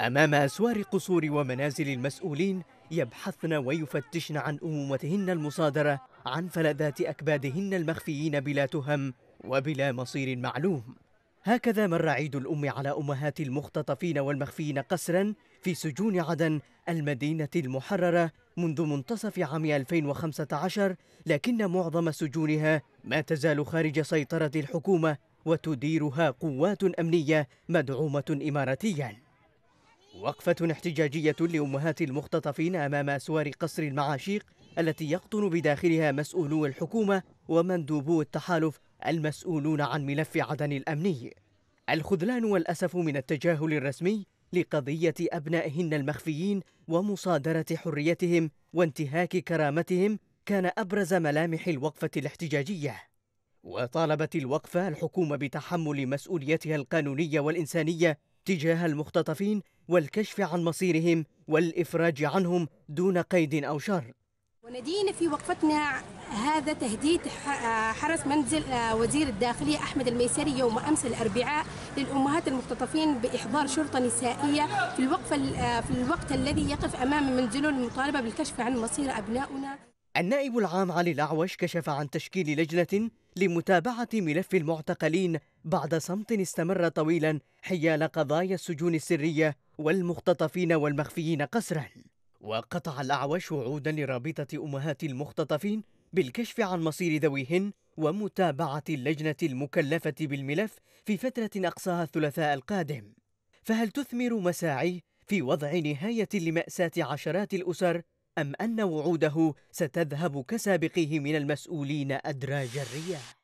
أمام أسوار قصور ومنازل المسؤولين يبحثن ويفتشن عن أمومتهن المصادرة عن فلذات أكبادهن المخفيين بلا تهم وبلا مصير معلوم هكذا مر عيد الأم على أمهات المختطفين والمخفيين قسرا في سجون عدن المدينة المحررة منذ منتصف عام 2015 لكن معظم سجونها ما تزال خارج سيطرة الحكومة وتديرها قوات أمنية مدعومة إماراتياً وقفة احتجاجية لأمهات المختطفين أمام أسوار قصر المعاشيق التي يقطن بداخلها مسؤولو الحكومة ومندوبو التحالف المسؤولون عن ملف عدن الأمني الخذلان والأسف من التجاهل الرسمي لقضية أبنائهن المخفيين ومصادرة حريتهم وانتهاك كرامتهم كان أبرز ملامح الوقفة الاحتجاجية وطالبت الوقفة الحكومة بتحمل مسؤوليتها القانونية والإنسانية تجاه المختطفين والكشف عن مصيرهم والإفراج عنهم دون قيد أو شر وندينا في وقفتنا هذا تهديد آه، حرس منزل آه، وزير الداخلية أحمد الميسري يوم أمس الأربعاء للأمهات المختطفين بإحضار شرطة نسائية في الوقت, آه، في الوقت الذي يقف أمام منزل المطالبة بالكشف عن مصير أبنائنا النائب العام علي الأعوش كشف عن تشكيل لجنة لمتابعة ملف المعتقلين بعد صمت استمر طويلا حيال قضايا السجون السرية والمختطفين والمخفيين قسرا وقطع الأعوش عودا لرابطة أمهات المختطفين بالكشف عن مصير ذويهن ومتابعة اللجنة المكلفة بالملف في فترة أقصاها الثلاثاء القادم فهل تثمر مساعي في وضع نهاية لمأساة عشرات الأسر أم أن وعوده ستذهب كسابقيه من المسؤولين أدراج الرياح